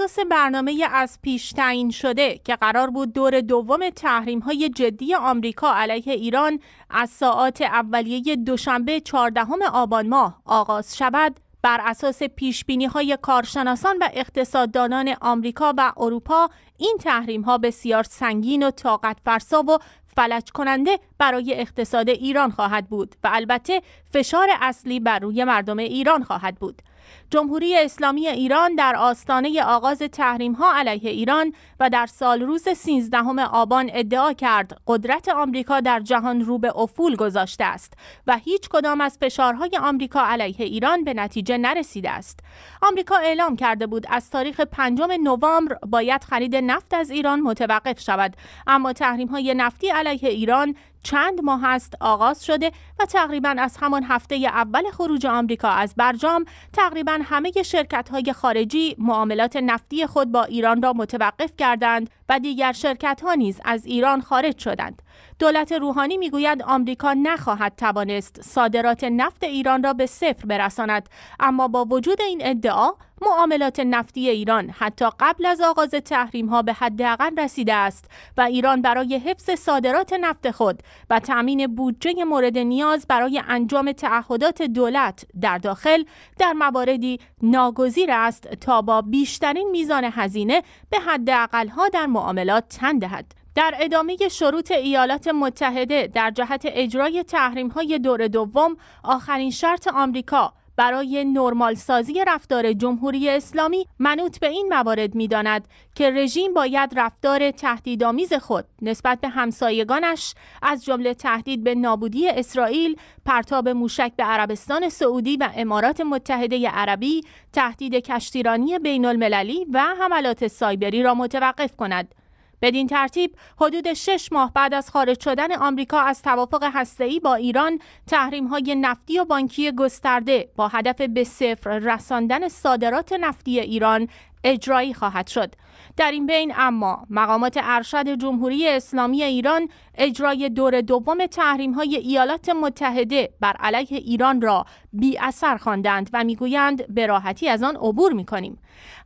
اساس برنامه از پیش تعیین شده که قرار بود دور دوم تحریم های جدی آمریکا علیه ایران از ساعات اولیه دوشنبه 14 آبان ماه آغاز شود بر اساس پیش بینی های کارشناسان و اقتصاددانان آمریکا و اروپا این تحریم ها بسیار سنگین و طاقت فرسا و فلج کننده برای اقتصاد ایران خواهد بود و البته فشار اصلی بر روی مردم ایران خواهد بود جمهوری اسلامی ایران در آستانه آغاز تحریم ها علیه ایران و در سال روز 13 آبان ادعا کرد قدرت آمریکا در جهان رو به افول گذاشته است و هیچ کدام از فشارهای آمریکا علیه ایران به نتیجه نرسیده است. آمریکا اعلام کرده بود از تاریخ 5 نوامبر باید خرید نفت از ایران متوقف شود اما تحریم های نفتی علیه ایران چند ماه است آغاز شده و تقریبا از همان هفته اول خروج آمریکا از برجام تقریبا همه شرکت های خارجی معاملات نفتی خود با ایران را متوقف کردند و دیگر شرکت ها نیز از ایران خارج شدند. دولت روحانی میگوید آمریکا نخواهد توانست صادرات نفت ایران را به صفر برساند اما با وجود این ادعا معاملات نفتی ایران حتی قبل از آغاز تحریم ها به حداقل رسیده است و ایران برای حفظ صادرات نفت خود و تأمین بودجه مورد نیاز برای انجام تعهدات دولت در داخل در مواردی ناگزیر است تا با بیشترین میزان هزینه به حداقل ها در معاملات تن دهد در ادامه شروط ایالات متحده در جهت اجرای تحریم های دور دوم آخرین شرط آمریکا برای نرمال سازی رفتار جمهوری اسلامی منوط به این موارد می داند که رژیم باید رفتار تهدیدآمیز خود نسبت به همسایگانش از جمله تهدید به نابودی اسرائیل، پرتاب موشک به عربستان سعودی و امارات متحده عربی، تهدید کشتیرانی بین المللی و حملات سایبری را متوقف کند. بدین ترتیب حدود شش ماه بعد از خارج شدن آمریکا از توافق هسته‌ای با ایران تحریم‌های نفتی و بانکی گسترده با هدف به صفر رساندن صادرات نفتی ایران اجرایی خواهد شد در این بین اما مقامات ارشد جمهوری اسلامی ایران اجرای دور دوم تحریم های ایالات متحده بر علیه ایران را بی اثر خواندند و میگویند به راحتی از آن عبور می کنیم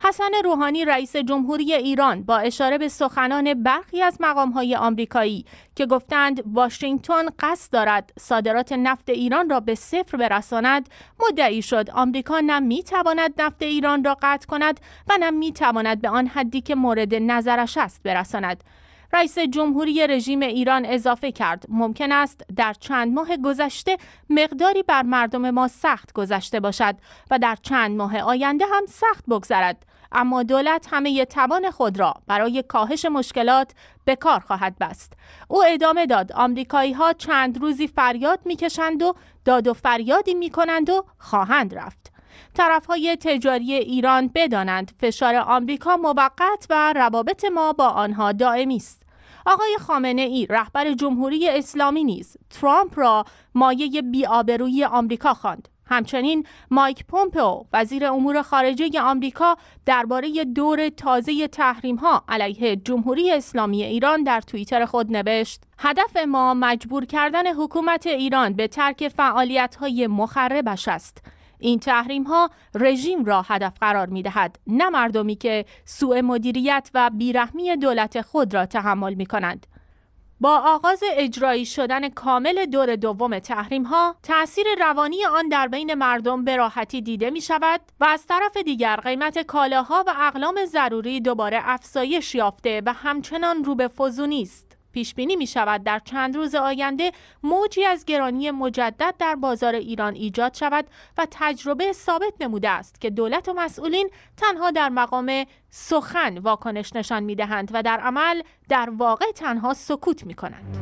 حسن روحانی رئیس جمهوری ایران با اشاره به سخنان برخی از های آمریکایی که گفتند واشنگتن قصد دارد صادرات نفت ایران را به صفر برساند مدعی شد آمریکا نه میتواند نفت ایران را قطع کند و نه میتواند به آن حدی که مورد نظرش است برساند رئیس جمهوری رژیم ایران اضافه کرد ممکن است در چند ماه گذشته مقداری بر مردم ما سخت گذشته باشد و در چند ماه آینده هم سخت بگذرد اما دولت همه توان خود را برای کاهش مشکلات به کار خواهد بست او ادامه داد آمریکایی ها چند روزی فریاد میکشند و داد و فریادی میکنند و خواهند رفت طرفهای تجاری ایران بدانند فشار آمریکا موقت و روابط ما با آنها دائمی است. آقای خامنه ای رهبر جمهوری اسلامی نیز ترامپ را مایه بیآبرویی آمریکا خواند. همچنین مایک پومپئو وزیر امور خارجه آمریکا درباره دور تازه تحریم ها علیه جمهوری اسلامی ایران در توییتر خود نوشت هدف ما مجبور کردن حکومت ایران به ترک فعالیت های مخربش است این تحریم ها رژیم را هدف قرار می دهد نه مردمی که سوء مدیریت و بیرحمی دولت خود را تحمل می کنند. با آغاز اجرایی شدن کامل دور دوم تحریم ها تأثیر روانی آن در بین مردم به راحتی دیده می شود و از طرف دیگر قیمت کالاها و اقلام ضروری دوباره افزایش یافته و همچنان رو به فزونی است پیش بینی می شود در چند روز آینده موجی از گرانی مجدد در بازار ایران ایجاد شود و تجربه ثابت نموده است که دولت و مسئولین تنها در مقام سخن واکنش نشان می دهند و در عمل در واقع تنها سکوت می کنند.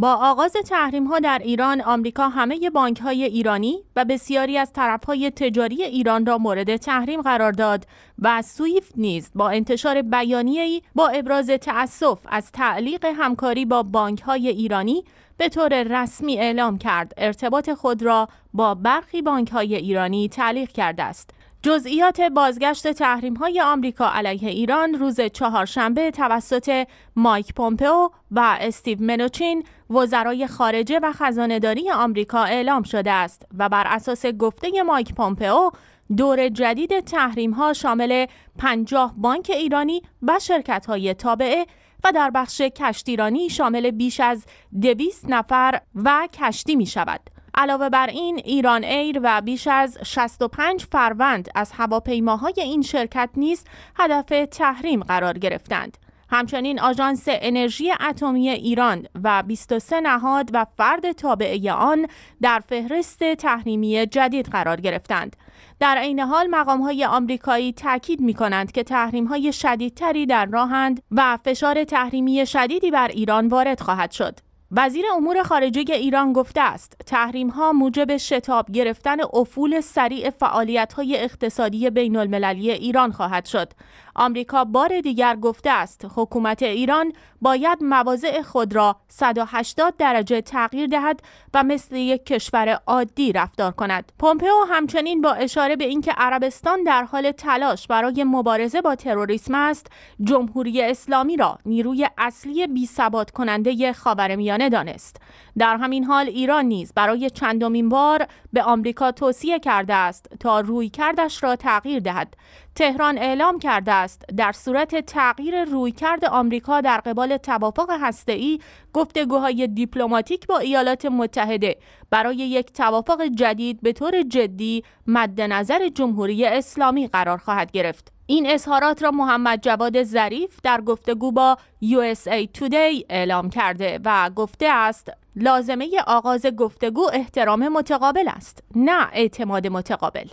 با آغاز تحریم ها در ایران آمریکا همه بانک های ایرانی و بسیاری از طرف های تجاری ایران را مورد تحریم قرار داد و سویفت نیز با انتشار ای با ابراز تعصف از تعلیق همکاری با بانک های ایرانی به طور رسمی اعلام کرد ارتباط خود را با برخی بانک های ایرانی تعلیق کرده است جزئیات بازگشت تحریم های آمریکا علیه ایران روز چهارشنبه توسط مایک پومپئو و استیو منوچین وزرای خارجه و خزانهداری آمریکا اعلام شده است و بر اساس گفته مایک پامپئو دور جدید تحریم ها شامل 50 بانک ایرانی و شرکت های تابعه و در بخش کشتیرانی شامل بیش از 200 نفر و کشتی می شود. علاوه بر این ایران ایر و بیش از 65 فروند از هواپیماهای این شرکت نیز هدف تحریم قرار گرفتند. همچنین آژانس انرژی اتمی ایران و 23 نهاد و فرد تابعه آن در فهرست تحریمی جدید قرار گرفتند. در عین حال مقام های آمریکایی تاکید می کنند که تحریم های شدیدتری در راهند و فشار تحریمی شدیدی بر ایران وارد خواهد شد. وزیر امور خارجه ایران گفته است تحریم ها موجب شتاب گرفتن افول سریع فعالیت های اقتصادی بین المللی ایران خواهد شد آمریکا بار دیگر گفته است حکومت ایران باید مواضع خود را 180 درجه تغییر دهد و مثل یک کشور عادی رفتار کند. پومپئو همچنین با اشاره به اینکه عربستان در حال تلاش برای مبارزه با تروریسم است، جمهوری اسلامی را نیروی اصلی بی‌ثبات کننده خاورمیانه دانست. در همین حال ایران نیز برای چندمین بار به آمریکا توصیه کرده است تا روی کردش را تغییر دهد تهران اعلام کرده است در صورت تغییر روی کرد آمریکا در قبال توافق هسته‌ای گفتگوهای دیپلماتیک با ایالات متحده برای یک توافق جدید به طور جدی مد نظر جمهوری اسلامی قرار خواهد گرفت این اظهارات را محمد جواد ظریف در گفتگو با USA Today اعلام کرده و گفته است لازمه آغاز گفتگو احترام متقابل است نه اعتماد متقابل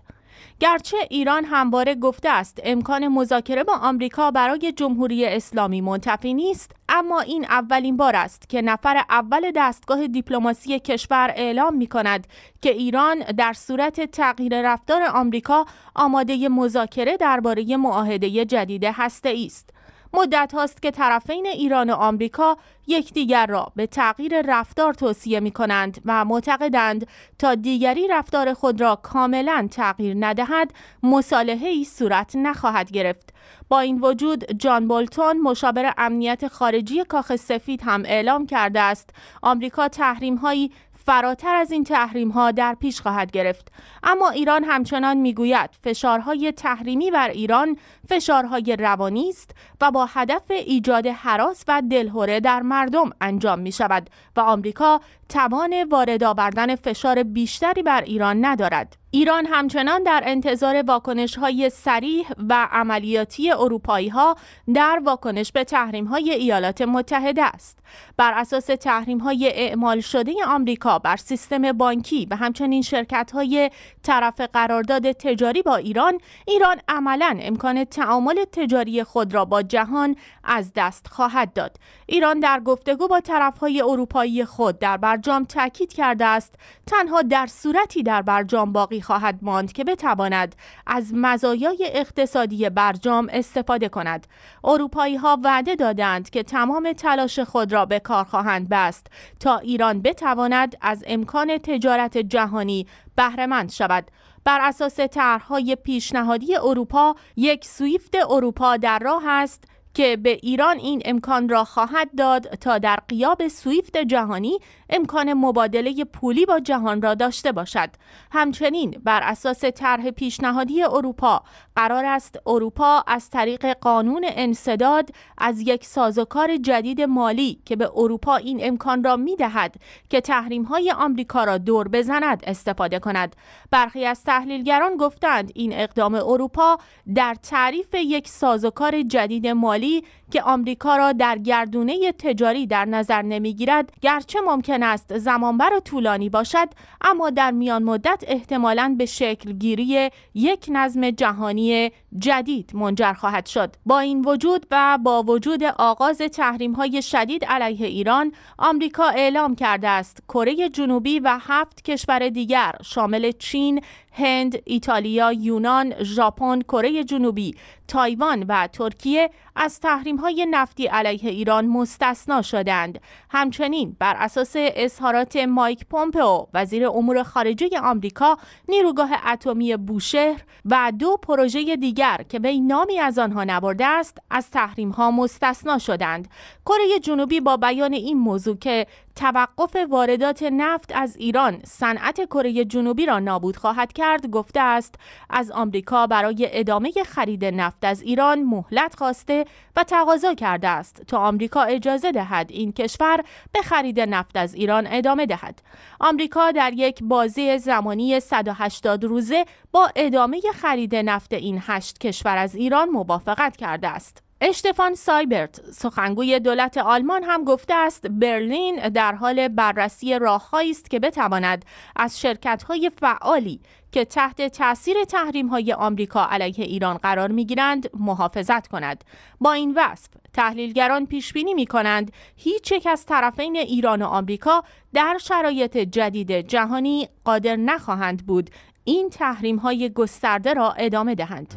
گرچه ایران همواره گفته است امکان مذاکره با آمریکا برای جمهوری اسلامی منتفی نیست اما این اولین بار است که نفر اول دستگاه دیپلماسی کشور اعلام می کند که ایران در صورت تغییر رفتار آمریکا آماده مذاکره درباره معاهده جدید هسته است مدت هاست که طرفین ایران و آمریکا یکدیگر را به تغییر رفتار توصیه می کنند و معتقدند تا دیگری رفتار خود را کاملا تغییر ندهد مصالحه ای صورت نخواهد گرفت با این وجود جان بولتون مشاور امنیت خارجی کاخ سفید هم اعلام کرده است آمریکا تحریم هایی فراتر از این تحریم ها در پیش خواهد گرفت اما ایران همچنان میگوید فشارهای تحریمی بر ایران فشارهای روانی است و با هدف ایجاد حراس و دلهوره در مردم انجام می شود و آمریکا توان وارد آوردن فشار بیشتری بر ایران ندارد. ایران همچنان در انتظار واکنش های سریح و عملیاتی اروپایی ها در واکنش به تحریم های ایالات متحده است. بر اساس تحریم های اعمال شده آمریکا بر سیستم بانکی و همچنین شرکت های طرف قرارداد تجاری با ایران، ایران عملا امکان تعامل تجاری خود را با جهان از دست خواهد داد. ایران در گفتگو با طرف های اروپایی خود در بر برجام تاکید کرده است تنها در صورتی در برجام باقی خواهد ماند که بتواند از مزایای اقتصادی برجام استفاده کند اروپایی ها وعده دادند که تمام تلاش خود را به کار خواهند بست تا ایران بتواند از امکان تجارت جهانی بهرهمند شود بر اساس طرحهای پیشنهادی اروپا یک سویفت اروپا در راه است که به ایران این امکان را خواهد داد تا در قیاب سویفت جهانی امکان مبادله پولی با جهان را داشته باشد همچنین بر اساس طرح پیشنهادی اروپا قرار است اروپا از طریق قانون انصداد از یک سازوکار جدید مالی که به اروپا این امکان را می دهد که تحریم های آمریکا را دور بزند استفاده کند برخی از تحلیلگران گفتند این اقدام اروپا در تعریف یک سازوکار جدید مالی که آمریکا را در گردونه تجاری در نظر نمیگیرد گرچه ممکن است زمانبر و طولانی باشد اما در میان مدت احتمالا به شکل گیری یک نظم جهانی جدید منجر خواهد شد با این وجود و با وجود آغاز تحریم های شدید علیه ایران آمریکا اعلام کرده است کره جنوبی و هفت کشور دیگر شامل چین هند، ایتالیا، یونان، ژاپن، کره جنوبی، تایوان و ترکیه از های نفتی علیه ایران مستثنا شدند. همچنین بر اساس اظهارات مایک پومپئو وزیر امور خارجه آمریکا، نیروگاه اتمی بوشهر و دو پروژه دیگر که به نامی از آنها نبرده است، از تحریم‌ها مستثنا شدند. کره جنوبی با بیان این موضوع که توقف واردات نفت از ایران صنعت کره جنوبی را نابود خواهد کرد گفته است از آمریکا برای ادامه خرید نفت از ایران مهلت خواسته و تقاضا کرده است تا آمریکا اجازه دهد این کشور به خرید نفت از ایران ادامه دهد آمریکا در یک بازی زمانی 180 روزه با ادامه خرید نفت این هشت کشور از ایران موافقت کرده است اشتفان سایبرت سخنگوی دولت آلمان هم گفته است برلین در حال بررسی راههایی است که بتواند از شرکت‌های فعالی که تحت تاثیر تحریم‌های آمریکا علیه ایران قرار می‌گیرند محافظت کند با این وصف تحلیلگران پیش بینی می‌کنند هیچ یک از طرفین ایران و آمریکا در شرایط جدید جهانی قادر نخواهند بود این تحریم‌های گسترده را ادامه دهند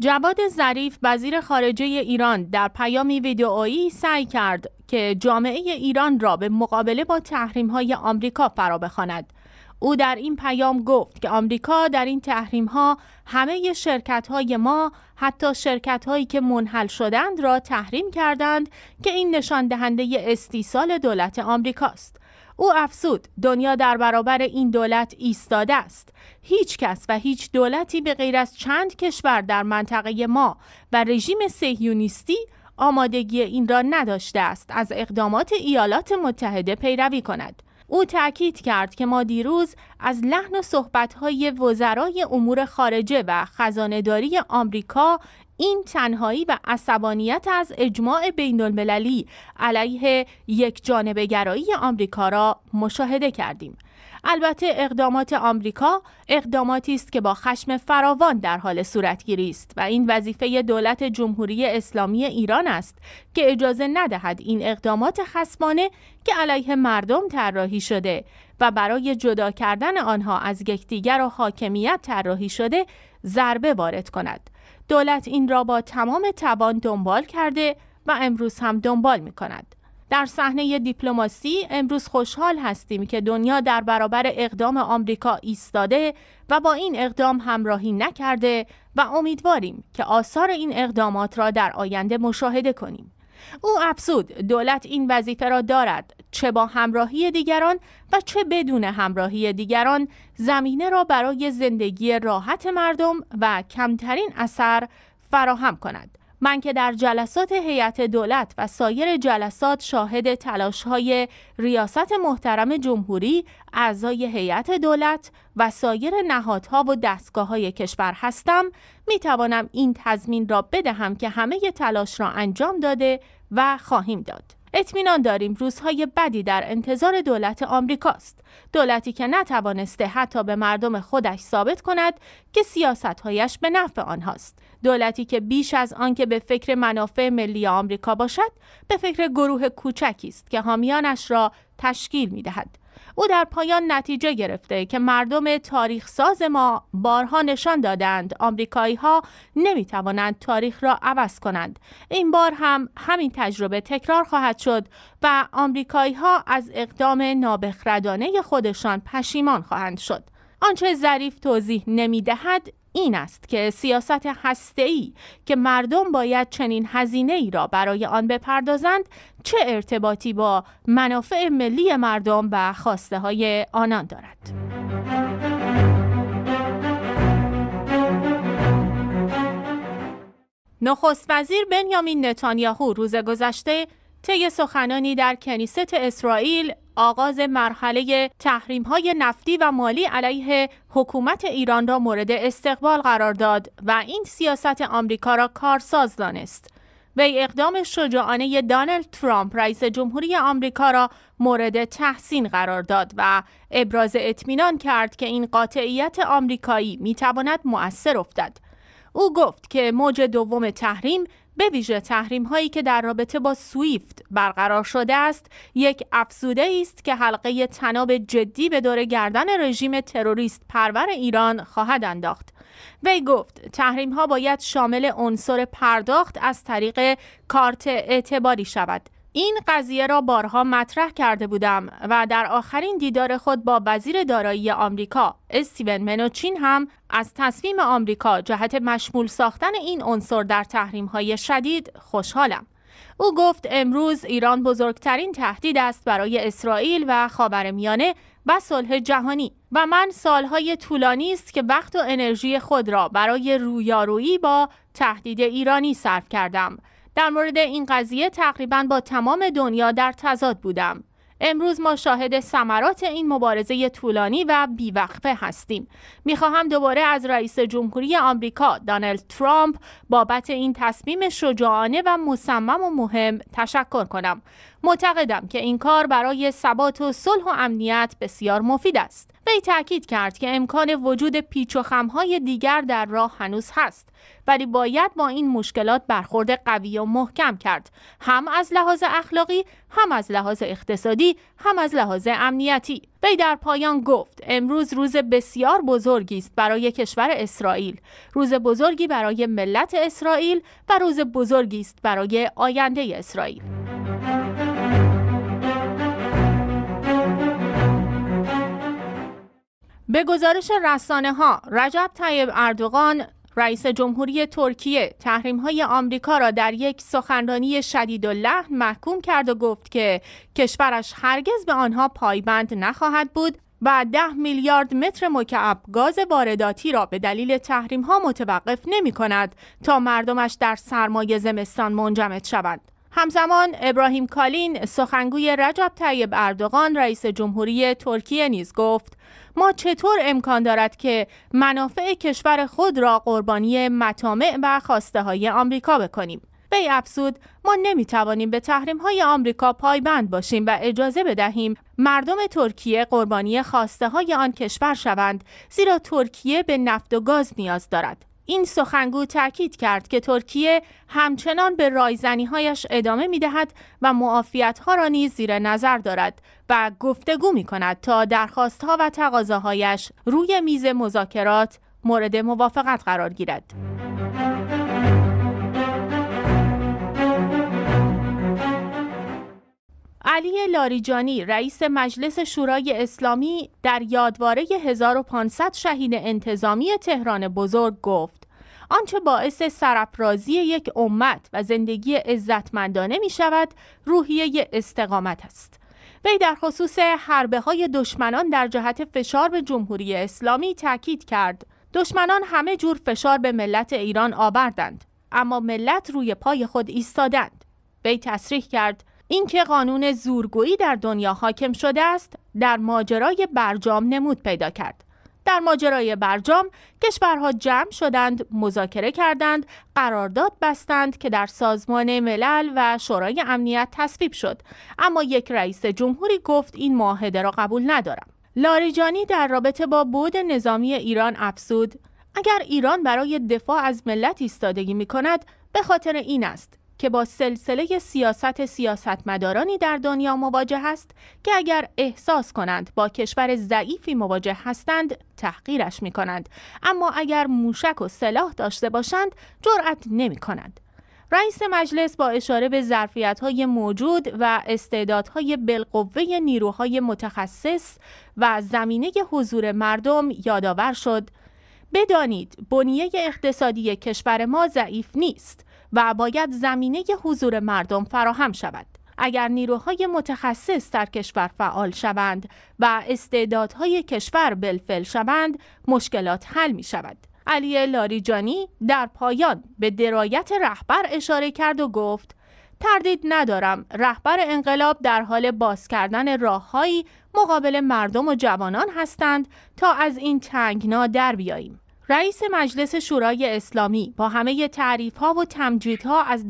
جواد ظریف وزیر خارجه ایران در پیامی ویدئویی سعی کرد که جامعه ایران را به مقابله با تحریم‌های آمریکا فرا بخواند. او در این پیام گفت که آمریکا در این تحریم ها همه شرکت های ما حتی شرکت هایی که منحل شدند را تحریم کردند که این نشان دهنده استیصال دولت آمریکاست. او افزود دنیا در برابر این دولت ایستاده است. هیچ کس و هیچ دولتی به غیر از چند کشور در منطقه ما و رژیم سهیونیستی آمادگی این را نداشته است از اقدامات ایالات متحده پیروی کند او تأکید کرد که ما دیروز از لحن و صحبتهای وزرای امور خارجه و خزانهداری آمریکا این تنهایی و عصبانیت از اجماع بین المللی علیه یک جانبگرایی آمریکا را مشاهده کردیم. البته اقدامات آمریکا اقداماتی است که با خشم فراوان در حال صورتگیری است و این وظیفه دولت جمهوری اسلامی ایران است که اجازه ندهد این اقدامات خصمانه که علیه مردم طراحی شده و برای جدا کردن آنها از یکدیگر و حاکمیت طراحی شده ضربه وارد کند دولت این را با تمام توان دنبال کرده و امروز هم دنبال می کند در صحنه دیپلماسی امروز خوشحال هستیم که دنیا در برابر اقدام آمریکا ایستاده و با این اقدام همراهی نکرده و امیدواریم که آثار این اقدامات را در آینده مشاهده کنیم. او افزود دولت این وظیفه را دارد چه با همراهی دیگران و چه بدون همراهی دیگران زمینه را برای زندگی راحت مردم و کمترین اثر فراهم کند من که در جلسات هیئت دولت و سایر جلسات شاهد تلاش های ریاست محترم جمهوری اعضای هیئت دولت و سایر نهادها و دستگاه های کشور هستم می توانم این تضمین را بدهم که همه تلاش را انجام داده و خواهیم داد. اطمینان داریم روزهای بدی در انتظار دولت آمریکاست دولتی که نتوانسته حتی به مردم خودش ثابت کند که سیاستهایش به نفع آنهاست دولتی که بیش از آنکه به فکر منافع ملی آمریکا باشد به فکر گروه کوچکی است که حامیانش را تشکیل می دهد. او در پایان نتیجه گرفته که مردم تاریخ ساز ما بارها نشان دادند آمریکایی ها نمی توانند تاریخ را عوض کنند این بار هم همین تجربه تکرار خواهد شد و آمریکایی ها از اقدام نابخردانه خودشان پشیمان خواهند شد آنچه ظریف توضیح نمی این است که سیاست هسته‌ای که مردم باید چنین هزینه ای را برای آن بپردازند چه ارتباطی با منافع ملی مردم و خواسته های آنان دارد. نخست وزیر بنیامین نتانیاهو روز گذشته طی سخنانی در کنیست اسرائیل آغاز مرحله تحریم های نفتی و مالی علیه حکومت ایران را مورد استقبال قرار داد و این سیاست آمریکا را کارساز دانست. وی اقدام شجاعانه دانلد ترامپ رئیس جمهوری آمریکا را مورد تحسین قرار داد و ابراز اطمینان کرد که این قاطعیت آمریکایی میتواند مؤثر افتد. او گفت که موج دوم تحریم به ویژه تحریم هایی که در رابطه با سویفت برقرار شده است یک افزوده است که حلقه تناب جدی به دور گردن رژیم تروریست پرور ایران خواهد انداخت وی گفت تحریم ها باید شامل عنصر پرداخت از طریق کارت اعتباری شود این قضیه را بارها مطرح کرده بودم و در آخرین دیدار خود با وزیر دارایی آمریکا استیون منوچین هم از تصمیم آمریکا جهت مشمول ساختن این عنصر در های شدید خوشحالم. او گفت امروز ایران بزرگترین تهدید است برای اسرائیل و میانه و صلح جهانی و من سالهای طولانی است که وقت و انرژی خود را برای رویارویی با تهدید ایرانی صرف کردم در مورد این قضیه تقریبا با تمام دنیا در تضاد بودم امروز ما شاهد ثمرات این مبارزه طولانی و بیوقفه هستیم میخواهم دوباره از رئیس جمهوری آمریکا دانلد ترامپ بابت این تصمیم شجاعانه و مصمم و مهم تشکر کنم معتقدم که این کار برای ثبات و صلح و امنیت بسیار مفید است وی تاکید کرد که امکان وجود پیچ و خمهای دیگر در راه هنوز هست ولی باید با این مشکلات برخورد قوی و محکم کرد هم از لحاظ اخلاقی هم از لحاظ اقتصادی هم از لحاظ امنیتی وی در پایان گفت امروز روز بسیار بزرگی است برای کشور اسرائیل روز بزرگی برای ملت اسرائیل و روز بزرگی است برای آینده اسرائیل به گزارش رسانه ها رجب طیب اردوغان رئیس جمهوری ترکیه تحریم های آمریکا را در یک سخنرانی شدید و لحن محکوم کرد و گفت که کشورش هرگز به آنها پایبند نخواهد بود و ده میلیارد متر مکعب گاز وارداتی را به دلیل تحریم ها متوقف نمی کند تا مردمش در سرمایه زمستان منجمد شوند. همزمان ابراهیم کالین سخنگوی رجب طیب اردوغان رئیس جمهوری ترکیه نیز گفت ما چطور امکان دارد که منافع کشور خود را قربانی مطامع و خواسته های آمریکا بکنیم وی افزود ما نمیتوانیم به تحریم های آمریکا پایبند باشیم و اجازه بدهیم مردم ترکیه قربانی خواسته های آن کشور شوند زیرا ترکیه به نفت و گاز نیاز دارد این سخنگو تاکید کرد که ترکیه همچنان به رایزنیهایش ادامه می دهد و معافیت را نیز زیر نظر دارد و گفتگو می کند تا درخواست ها و تقاضاهایش روی میز مذاکرات مورد موافقت قرار گیرد. علی لاریجانی رئیس مجلس شورای اسلامی در یادواره 1500 شهید انتظامی تهران بزرگ گفت آنچه باعث سرپرازی یک امت و زندگی عزتمندانه می شود روحیه استقامت است وی در خصوص حربه های دشمنان در جهت فشار به جمهوری اسلامی تاکید کرد دشمنان همه جور فشار به ملت ایران آوردند اما ملت روی پای خود ایستادند وی تصریح کرد اینکه قانون زورگویی در دنیا حاکم شده است در ماجرای برجام نمود پیدا کرد در ماجرای برجام کشورها جمع شدند مذاکره کردند قرارداد بستند که در سازمان ملل و شورای امنیت تصویب شد اما یک رئیس جمهوری گفت این معاهده را قبول ندارم لاریجانی در رابطه با بود نظامی ایران افسود اگر ایران برای دفاع از ملت ایستادگی می کند به خاطر این است که با سلسله سیاست سیاستمدارانی در دنیا مواجه است که اگر احساس کنند با کشور ضعیفی مواجه هستند تحقیرش می کنند اما اگر موشک و سلاح داشته باشند جرأت نمی کنند رئیس مجلس با اشاره به ظرفیت های موجود و استعدادهای بالقوه نیروهای متخصص و زمینه حضور مردم یادآور شد بدانید بنیه اقتصادی کشور ما ضعیف نیست و باید زمینه حضور مردم فراهم شود. اگر نیروهای متخصص در کشور فعال شوند و استعدادهای کشور بلفل شوند، مشکلات حل می شود. علی لاریجانی در پایان به درایت رهبر اشاره کرد و گفت تردید ندارم رهبر انقلاب در حال باز کردن راههایی مقابل مردم و جوانان هستند تا از این تنگنا در بیاییم. رئیس مجلس شورای اسلامی با همه تعریف ها و تمجید ها از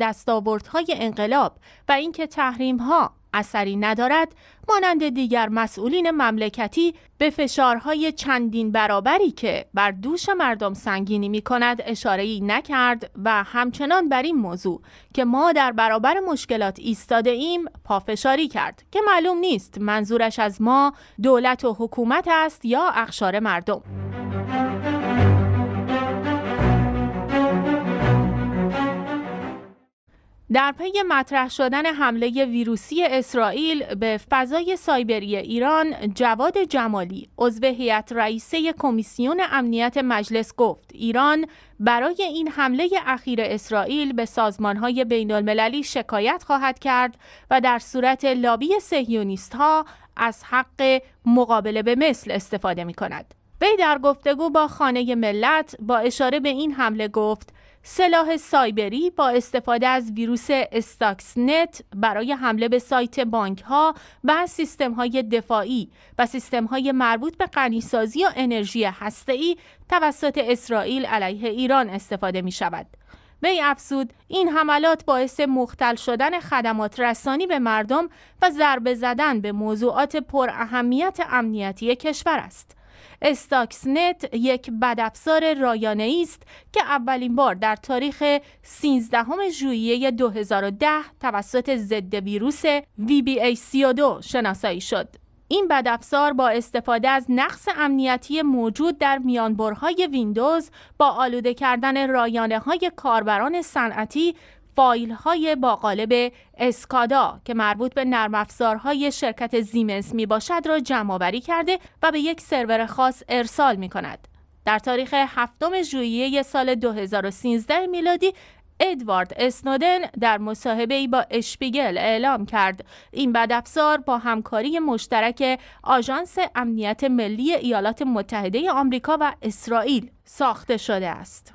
های انقلاب و اینکه تحریم ها اثری ندارد مانند دیگر مسئولین مملکتی به فشارهای چندین برابری که بر دوش مردم سنگینی می کند اشاره نکرد و همچنان بر این موضوع که ما در برابر مشکلات ایستاده ایم پافشاری کرد که معلوم نیست منظورش از ما دولت و حکومت است یا اخشار مردم در پی مطرح شدن حمله ویروسی اسرائیل به فضای سایبری ایران جواد جمالی عضو هیئت رئیسه کمیسیون امنیت مجلس گفت ایران برای این حمله اخیر اسرائیل به سازمانهای بین المللی شکایت خواهد کرد و در صورت لابی سهیونیست ها از حق مقابله به مثل استفاده می کند. وی در گفتگو با خانه ملت با اشاره به این حمله گفت سلاح سایبری با استفاده از ویروس استاکس نت برای حمله به سایت بانک ها و سیستم های دفاعی و سیستم های مربوط به غنیسازی و انرژی ای توسط اسرائیل علیه ایران استفاده می شود. وی افزود این حملات باعث مختل شدن خدمات رسانی به مردم و ضربه زدن به موضوعات پر اهمیت امنیتی کشور است. استاکسنت یک بدافزار رایانه است که اولین بار در تاریخ 13 ژوئیه 2010 توسط ضد ویروس VBA32 شناسایی شد. این بدافزار با استفاده از نقص امنیتی موجود در میانبرهای ویندوز با آلوده کردن رایانه های کاربران صنعتی فایل های با قالب اسکادا که مربوط به نرم های شرکت زیمنس می باشد را جمع کرده و به یک سرور خاص ارسال می کند. در تاریخ 7 ژوئیه سال 2013 میلادی ادوارد اسنودن در مصاحبه با اشپیگل اعلام کرد این بدافزار با همکاری مشترک آژانس امنیت ملی ایالات متحده آمریکا و اسرائیل ساخته شده است.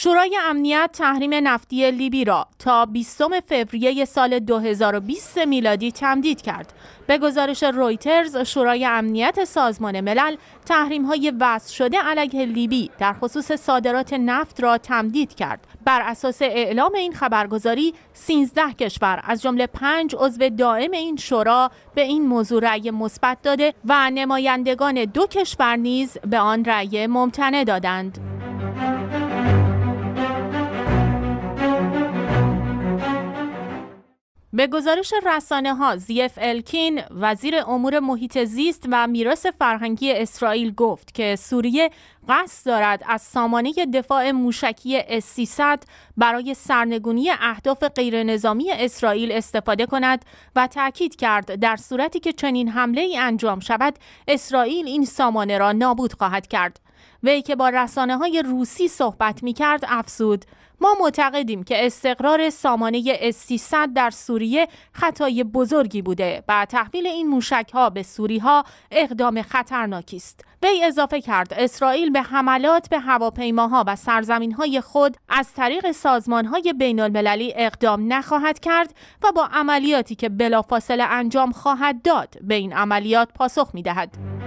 شورای امنیت تحریم نفتی لیبی را تا 20 فوریه سال 2020 میلادی تمدید کرد. به گزارش رویترز، شورای امنیت سازمان ملل تحریم های وضع شده علیه لیبی در خصوص صادرات نفت را تمدید کرد. بر اساس اعلام این خبرگزاری 13 کشور از جمله 5 عضو دائم این شورا به این موضوع رأی مثبت داده و نمایندگان دو کشور نیز به آن رأی ممتنع دادند. به گزارش رسانه ها زیف الکین وزیر امور محیط زیست و میراث فرهنگی اسرائیل گفت که سوریه قصد دارد از سامانه دفاع موشکی S300 برای سرنگونی اهداف نظامی اسرائیل استفاده کند و تاکید کرد در صورتی که چنین حمله ای انجام شود اسرائیل این سامانه را نابود خواهد کرد وی که با رسانه های روسی صحبت می کرد افزود ما معتقدیم که استقرار سامانه S300 در سوریه خطای بزرگی بوده و تحویل این موشک ها به سوری ها اقدام خطرناکی است. وی اضافه کرد اسرائیل به حملات به هواپیماها و سرزمین های خود از طریق سازمان های بین المللی اقدام نخواهد کرد و با عملیاتی که بلافاصله انجام خواهد داد به این عملیات پاسخ می دهد.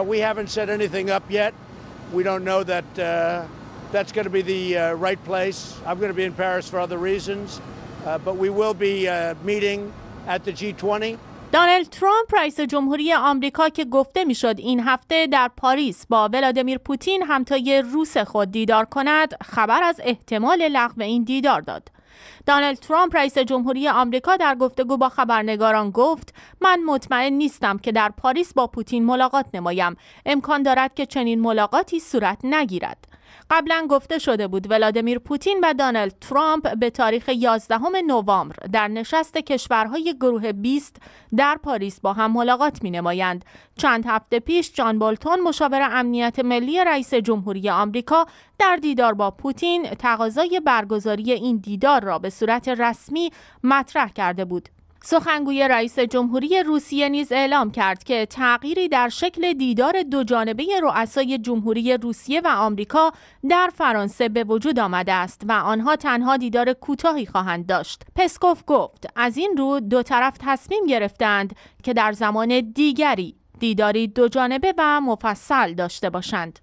uh, we haven't set anything up yet. We don't know that uh, that's going to be the uh, right place. I'm going to be in Paris for other reasons, but we will be meeting at the G20. دونالد ترامپ رئیس جمهوری آمریکا که گفته میشد این هفته در پاریس با ولادیمیر پوتین همتای روس خود دیدار کند خبر از احتمال لغو این دیدار داد دونالد ترامپ رئیس جمهوری آمریکا در گفتگو با خبرنگاران گفت من مطمئن نیستم که در پاریس با پوتین ملاقات نمایم امکان دارد که چنین ملاقاتی صورت نگیرد قبلا گفته شده بود ولادیمیر پوتین و دانالد ترامپ به تاریخ 11 نوامبر در نشست کشورهای گروه 20 در پاریس با هم ملاقات می نمایند. چند هفته پیش جان بولتون مشاور امنیت ملی رئیس جمهوری آمریکا در دیدار با پوتین تقاضای برگزاری این دیدار را به صورت رسمی مطرح کرده بود. سخنگوی رئیس جمهوری روسیه نیز اعلام کرد که تغییری در شکل دیدار دوجانبه رؤسای جمهوری روسیه و آمریکا در فرانسه به وجود آمده است و آنها تنها دیدار کوتاهی خواهند داشت. پسکوف گفت از این رو دو طرف تصمیم گرفتند که در زمان دیگری دیداری دوجانبه و مفصل داشته باشند.